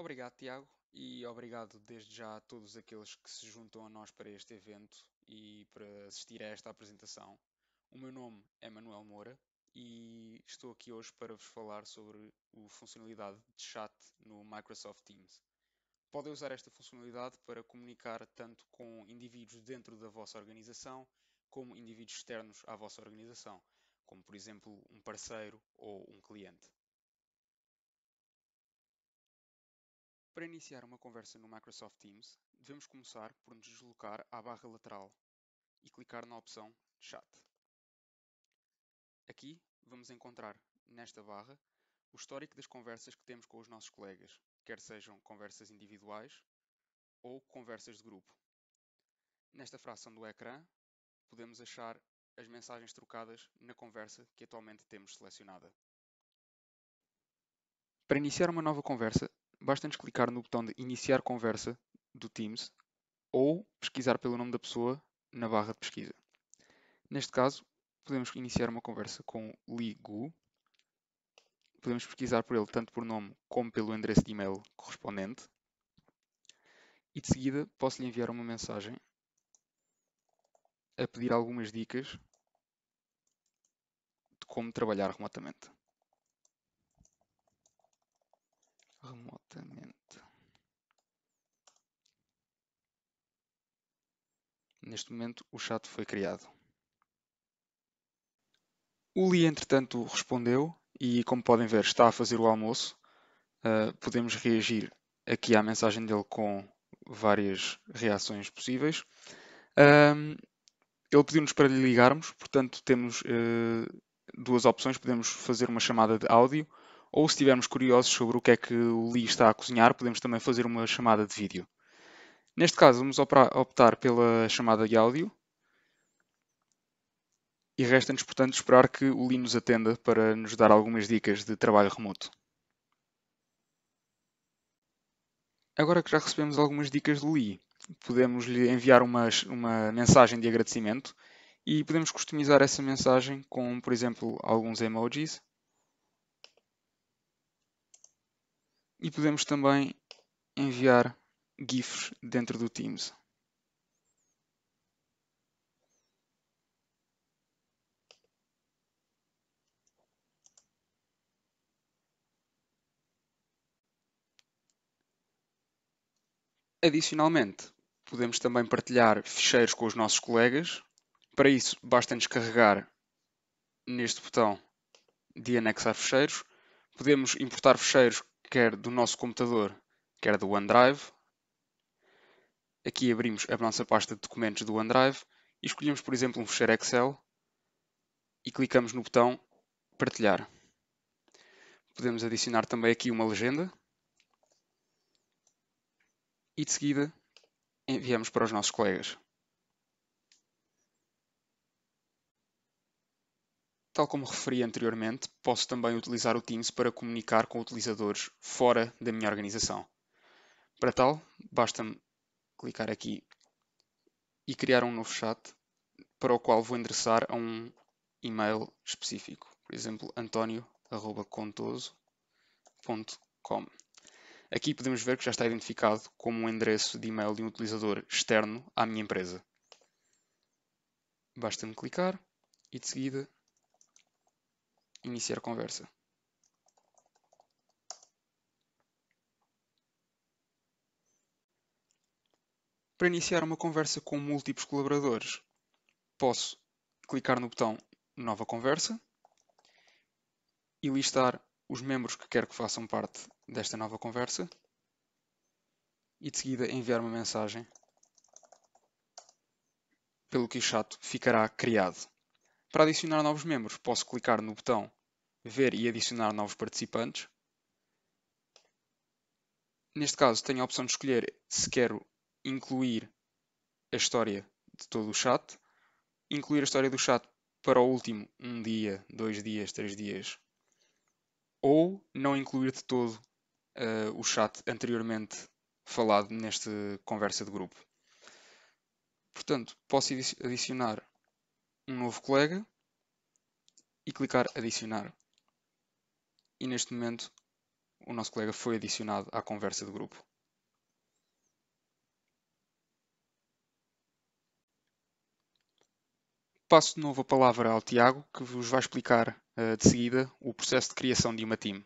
Obrigado, Tiago, e obrigado desde já a todos aqueles que se juntam a nós para este evento e para assistir a esta apresentação. O meu nome é Manuel Moura e estou aqui hoje para vos falar sobre a funcionalidade de chat no Microsoft Teams. Podem usar esta funcionalidade para comunicar tanto com indivíduos dentro da vossa organização como indivíduos externos à vossa organização, como por exemplo um parceiro ou um cliente. Para iniciar uma conversa no Microsoft Teams, devemos começar por nos deslocar à barra lateral e clicar na opção Chat. Aqui vamos encontrar, nesta barra, o histórico das conversas que temos com os nossos colegas, quer sejam conversas individuais ou conversas de grupo. Nesta fração do ecrã, podemos achar as mensagens trocadas na conversa que atualmente temos selecionada. Para iniciar uma nova conversa, basta-nos clicar no botão de Iniciar conversa do Teams ou pesquisar pelo nome da pessoa na barra de pesquisa. Neste caso, podemos iniciar uma conversa com Li Gu. Podemos pesquisar por ele tanto por nome como pelo endereço de e-mail correspondente. E de seguida posso lhe enviar uma mensagem a pedir algumas dicas de como trabalhar remotamente. Neste momento, o chat foi criado. O Lee, entretanto, respondeu e, como podem ver, está a fazer o almoço. Uh, podemos reagir aqui à mensagem dele com várias reações possíveis. Um, ah, ele pediu-nos para lhe ligarmos, portanto, temos uh, duas opções: podemos fazer uma chamada de áudio, ou se estivermos curiosos sobre o que é que o Lee está a cozinhar, podemos também fazer uma chamada de vídeo. Neste caso, vamos optar pela chamada de áudio e resta-nos, portanto, esperar que o Linus atenda para nos dar algumas dicas de trabalho remoto. Agora que já recebemos algumas dicas do Lee, podemos lhe enviar uma, uma mensagem de agradecimento e podemos customizar essa mensagem com, por exemplo, alguns emojis. E podemos também enviar GIFs dentro do Teams. Adicionalmente, podemos também partilhar ficheiros com os nossos colegas. Para isso, basta-nos carregar neste botão de anexar ficheiros. Podemos importar ficheiros quer do nosso computador, quer do OneDrive. Aqui abrimos a nossa pasta de documentos do OneDrive e escolhemos, por exemplo, um fecheiro Excel e clicamos no botão Partilhar. Podemos adicionar também aqui uma legenda e de seguida enviamos para os nossos colegas. Tal como referi anteriormente, posso também utilizar o Teams para comunicar com utilizadores fora da minha organização. Para tal, basta-me clicar aqui e criar um novo chat para o qual vou endereçar a um e-mail específico, por exemplo, antonio.contoso.com. Aqui podemos ver que já está identificado como um endereço de e-mail de um utilizador externo à minha empresa. Basta-me clicar e de seguida iniciar conversa. para iniciar uma conversa com múltiplos colaboradores. Posso clicar no botão Nova Conversa e listar os membros que quero que façam parte desta nova conversa e de seguida enviar uma mensagem pelo que o chat ficará criado. Para adicionar novos membros, posso clicar no botão Ver e adicionar novos participantes. Neste caso, tenho a opção de escolher se quero incluir a história de todo o chat, incluir a história do chat para o último um dia, dois dias, três dias, ou não incluir de todo uh, o chat anteriormente falado nesta conversa de grupo. Portanto, posso adicionar um novo colega e clicar adicionar. E neste momento o nosso colega foi adicionado à conversa de grupo. Passo de novo a palavra ao Tiago, que vos vai explicar eh, de seguida o processo de criação de uma team.